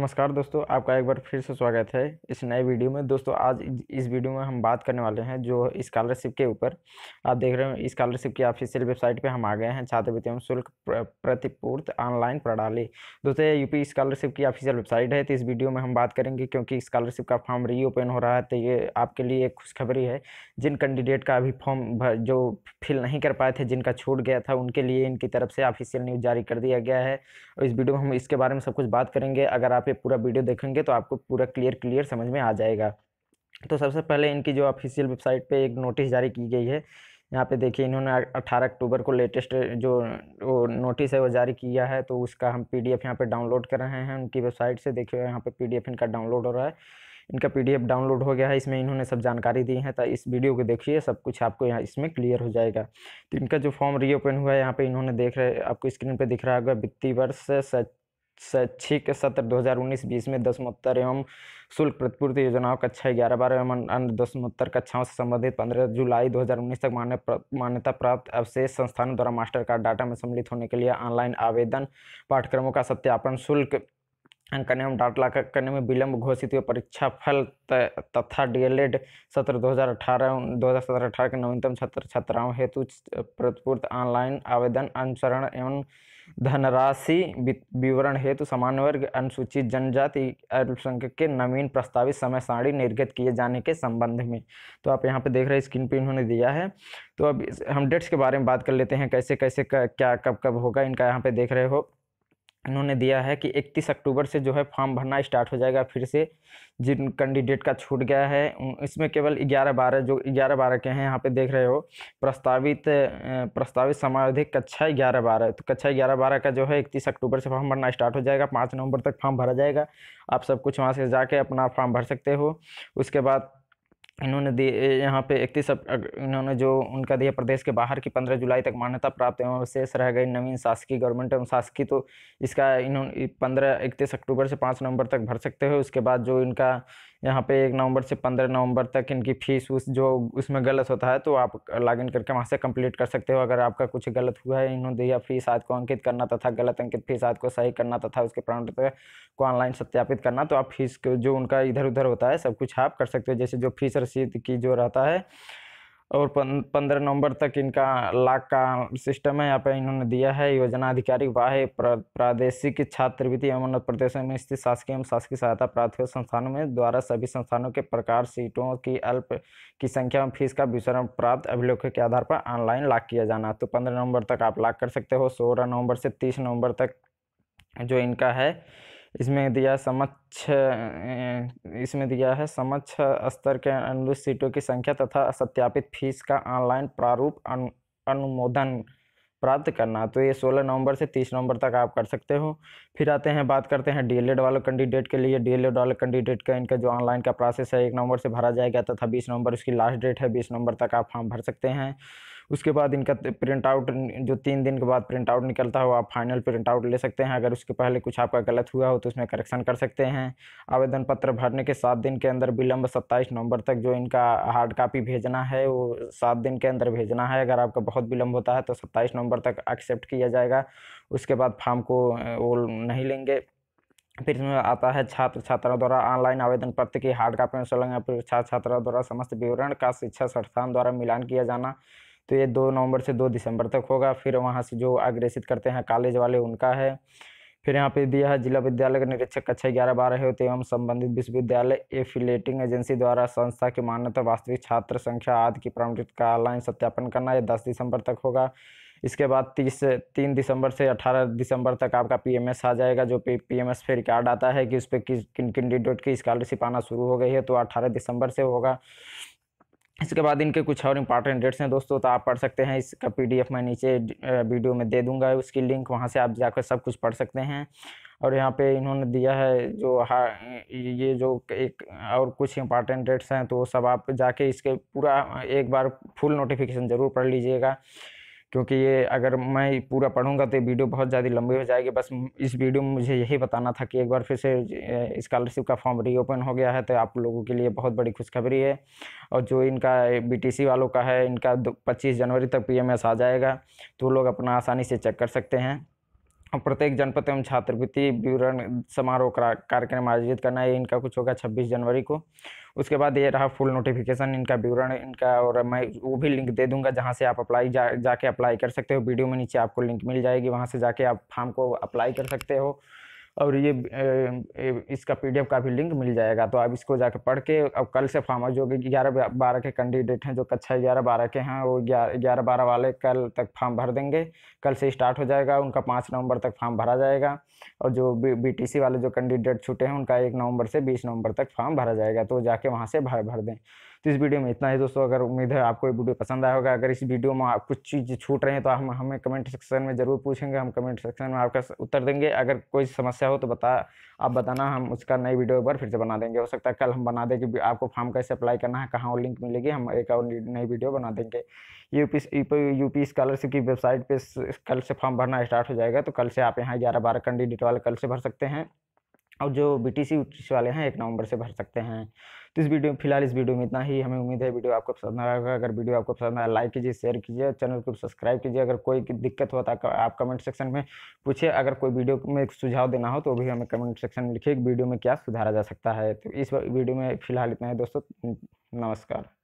नमस्कार दोस्तों आपका एक बार फिर से स्वागत है इस नए वीडियो में दोस्तों आज इस वीडियो में हम बात करने वाले हैं जो स्कॉलरशिप के ऊपर आप देख रहे हो स्कॉलरशिप की ऑफिशियल वेबसाइट पे हम आ गए हैं छात्रवृत्ति एवं शुल्क प्रतिपूर्त ऑनलाइन प्रणाली दोस्तों ये यूपी स्कॉलरशिप की ऑफिशियल वेबसाइट है तो इस वीडियो में हम बात करेंगे क्योंकि स्कॉलरशिप का फॉर्म रीओपन हो रहा है तो ये आपके लिए एक खुशखबरी है जिन कैंडिडेट का अभी फॉर्म जो फिल नहीं कर पाए थे जिनका छूट गया था उनके लिए इनकी तरफ से ऑफिशियल न्यूज़ जारी कर दिया गया है और इस वीडियो में हम इसके बारे में सब कुछ बात करेंगे अगर आप ये पूरा वीडियो देखेंगे तो आपको पूरा क्लियर क्लियर समझ में आ जाएगा तो सबसे पहले इनकी जो ऑफिशियल वेबसाइट पे एक नोटिस जारी की गई है यहाँ पे देखिए इन्होंने 18 अक्टूबर को लेटेस्ट जो वो नोटिस है वो जारी किया है तो उसका हम पी डी एफ यहाँ पर डाउनलोड कर रहे हैं उनकी वेबसाइट से देखिए यहाँ पे पी इनका डाउनलोड हो रहा है इनका पी डाउनलोड हो गया है इसमें इन्होंने सब जानकारी दी है तो इस वीडियो को देखिए सब कुछ आपको यहाँ इसमें क्लियर हो जाएगा तो इनका जो फॉर्म रीओपन हुआ है यहाँ पर इन्होंने देख रहे आपको स्क्रीन पर दिख रहा होगा वित्तीय वर्ष सच शैक्षिक सत्र 2019-20 में दसमोत्तर एवं शुल्क प्रतिपूर्ति योजनाओं कक्षा ग्यारह बारह एवं अन्य दसमोत्तर कक्षाओं से संबंधित 15 जुलाई 2019 तक मान्य मान्यता प्राप्त अवशेष संस्थानों द्वारा मास्टर कार्ड डाटा में सम्मिलित होने के लिए ऑनलाइन आवेदन पाठ्यक्रमों का सत्यापन शुल्क अंकने में डाट लाकर करने में विलम्ब घोषित हुए परीक्षा फल तथा डीएलएड सत्र 2018 2017-18 के नवीनतम छात्र छात्राओं हेतु प्रतिपूर्त ऑनलाइन आवेदन अनुसरण एवं धनराशि विवरण हेतु सामान्य वर्ग अनुसूचित जनजाति अल्पसंख्यक के नवीन प्रस्तावित समय सारणी निर्गत किए जाने के संबंध में तो आप यहाँ पे देख रहे हैं स्क्रीन पर इन्होंने दिया है तो अब हम डेट्स के बारे में बात कर लेते हैं कैसे कैसे क्या कब कब होगा इनका यहाँ पे देख रहे हो इन्होंने दिया है कि 31 अक्टूबर से जो है फॉर्म भरना स्टार्ट हो जाएगा फिर से जिन कैंडिडेट का छूट गया है इसमें केवल 11 बारह जो 11 बारह के हैं यहाँ पे देख रहे हो प्रस्तावित प्रस्तावित समावधिक कक्षा ग्यारह बारह तो कक्षा ग्यारह बारह का जो है 31 अक्टूबर से फॉर्म भरना स्टार्ट हो जाएगा पाँच नवंबर तक फॉर्म भरा जाएगा आप सब कुछ वहाँ से जाके अपना फॉर्म भर सकते हो उसके बाद इन्होंने दिए यहाँ पे इकतीस इन्होंने जो उनका दिया प्रदेश के बाहर की पंद्रह जुलाई तक मान्यता प्राप्त एवं शेष रह गई नवीन शासकीय गवर्नमेंट एवं शासकीय तो इसका इन्होंने पंद्रह इकतीस अक्टूबर से पाँच नवंबर तक भर सकते हो उसके बाद जो इनका यहाँ पे एक नवंबर से पंद्रह नवंबर तक इनकी फ़ीस उस जो उसमें गलत होता है तो आप लॉगिन करके वहाँ से कंप्लीट कर सकते हो अगर आपका कुछ गलत हुआ है इन्होंने दिया फ़ीस आज को अंकित करना तथा गलत अंकित फ़ीस आज को सही करना तथा उसके पत्र को ऑनलाइन सत्यापित करना तो आप फीस जो उनका इधर उधर होता है सब कुछ आप कर सकते हो जैसे जो फीस रसीद की जो रहता है और पंद्रह नवंबर तक इनका लाख का सिस्टम है यहाँ पे इन्होंने दिया है योजना अधिकारी वाह प्रादेशिक छात्रवृत्ति एवं प्रदेश में स्थित शासकीय एवं शासकीय सहायता प्राथमिक संस्थानों में द्वारा सभी संस्थानों के प्रकार सीटों की अल्प की संख्या में फीस का विवरण प्राप्त अभिलेख के आधार पर ऑनलाइन लाख किया जाना तो पंद्रह नवंबर तक आप लाख कर सकते हो सोलह नवंबर से तीस नवंबर तक जो इनका है इसमें दिया समक्ष इसमें दिया है समक्ष स्तर के अनुरूप सीटों की संख्या तथा सत्यापित फीस का ऑनलाइन प्रारूप अनु, अनुमोदन प्राप्त करना तो ये 16 नवंबर से 30 नवंबर तक आप कर सकते हो फिर आते हैं बात करते हैं डीएलएड वाले कैंडिडेट के लिए डीएलएड वाले कैंडिडेट का इनका जो ऑनलाइन का प्रोसेस है एक नवंबर से भरा जाएगा तथा 20 नवंबर उसकी लास्ट डेट है 20 नवंबर तक आप फॉर्म भर सकते हैं उसके बाद इनका प्रिंट आउट जो तीन दिन के बाद प्रिंट आउट निकलता है वो आप फाइनल प्रिंट आउट ले सकते हैं अगर उसके पहले कुछ आपका गलत हुआ हो तो उसमें करेक्शन कर सकते हैं आवेदन पत्र भरने के सात दिन के अंदर विलंब सत्ताईस नवंबर तक जो इनका हार्ड कापी भेजना है वो सात दिन के अंदर भेजना है अगर आपका बहुत विलंब होता है तो सत्ताईस नवंबर तक एक्सेप्ट किया जाएगा उसके बाद फार्म को वो नहीं लेंगे फिर इसमें आता है छात्र छात्राओं द्वारा ऑनलाइन आवेदन पत्र की हार्ड कापी में संलग्न छात्र छात्राओं द्वारा समस्त विवरण का शिक्षा संस्थान द्वारा मिलान किया जाना तो ये दो नवंबर से दो दिसंबर तक होगा फिर वहाँ से जो अग्रेसित करते हैं कॉलेज वाले उनका है फिर यहाँ पे दिया है जिला विद्यालय का निरीक्षक कक्षा ग्यारह बारह होते एवं संबंधित विश्वविद्यालय एफिलेटिंग एजेंसी द्वारा संस्था की मान्यता वास्तविक छात्र संख्या आदि की प्रमाणित का ऑनलाइन सत्यापन करना यह दस दिसंबर तक होगा इसके बाद तीस तीन दिसंबर से अठारह दिसंबर तक आपका पीएमएस आ जाएगा जो पी पी एम एस पे रिकॉर्ड आता है कि उस पर किस किन किन कैंडिडेट की स्कॉलरशिप आना शुरू हो गई है तो अठारह दिसंबर से होगा इसके बाद इनके कुछ और इंपॉर्टेंट डेट्स हैं दोस्तों तो आप पढ़ सकते हैं इसका पीडीएफ मैं नीचे वीडियो में दे दूंगा उसकी लिंक वहां से आप जाकर सब कुछ पढ़ सकते हैं और यहाँ पे इन्होंने दिया है जो हा ये जो एक और कुछ इंपॉर्टेंट डेट्स हैं तो सब आप जाके इसके पूरा एक बार फुल नोटिफिकेशन ज़रूर पढ़ लीजिएगा क्योंकि ये अगर मैं पूरा पढ़ूंगा तो वीडियो बहुत ज़्यादा लंबी हो जाएगी बस इस वीडियो में मुझे यही बताना था कि एक बार फिर से स्कॉलरशिप का फॉर्म रीओपन हो गया है तो आप लोगों के लिए बहुत बड़ी खुशखबरी है और जो इनका बीटीसी वालों का है इनका 25 जनवरी तक पीएमएस आ जाएगा तो लोग अपना आसानी से चेक कर सकते हैं प्रत्येक जनपद एवं छात्रवृत्ति विवरण समारोह कार्यक्रम आयोजित करना है इनका कुछ होगा छब्बीस जनवरी को उसके बाद ये रहा फुल नोटिफिकेशन इनका विवरण इनका और मैं वो भी लिंक दे दूंगा जहाँ से आप अप्लाई जा जाके अप्लाई कर सकते हो वीडियो में नीचे आपको लिंक मिल जाएगी वहाँ से जाके आप फार्म को अप्लाई कर सकते हो और ये इसका पीडीएफ का भी लिंक मिल जाएगा तो आप इसको जाकर पढ़ के अब कल से फार्म जो ग्यारह बारह के कैंडिडेट हैं जो कक्षा अच्छा ग्यारह बारह के हैं वो ग्यारह बारह वाले कल तक फॉर्म भर देंगे कल से स्टार्ट हो जाएगा उनका पाँच नवंबर तक फॉर्म भरा जाएगा और जो सी वाले जो कैंडिडेट छूटे हैं उनका एक नवंबर से बीस नवंबर तक फॉर्म भरा जाएगा तो जाके वहाँ से भर भर दें तो इस वीडियो में इतना ही दोस्तों अगर उम्मीद है आपको ये वीडियो पसंद आया होगा अगर इस वीडियो में आप कुछ चीज़ छूट रहे हैं तो हम हमें कमेंट सेक्शन में ज़रूर पूछेंगे हम कमेंट सेक्शन में आपका उत्तर देंगे अगर कोई समस्या हो तो बता आप बताना हम उसका नई वीडियो पर फिर से बना देंगे हो सकता है कल हम बना देंगे आपको फॉर्म कैसे अप्लाई करना है कहाँ वो लिंक मिलेगी हम एक और नई वीडियो बना देंगे यूपी यूपी स्कॉलरशिप की वेबसाइट पे कल से फॉर्म भरना स्टार्ट हो जाएगा तो कल से आप यहाँ ग्यारह बारह कैंडिडेट वाले कल से भर सकते हैं और जो बी टी वाले हैं एक नवंबर से भर सकते हैं तो इस वीडियो में फिलहाल इस वीडियो में इतना ही हमें उम्मीद है वीडियो आपको पसंद आया होगा अगर वीडियो आपको पसंद आया लाइक कीजिए शेयर कीजिए चैनल को सब्सक्राइब कीजिए अगर कोई दिक्कत हो तो आप कमेंट सेक्शन में पूछिए अगर कोई वीडियो में सुझाव देना हो तो भी हमें कमेंट सेक्शन में लिखिए वीडियो में क्या सुधारा जा सकता है तो इस वीडियो में फिलहाल इतना है दोस्तों नमस्कार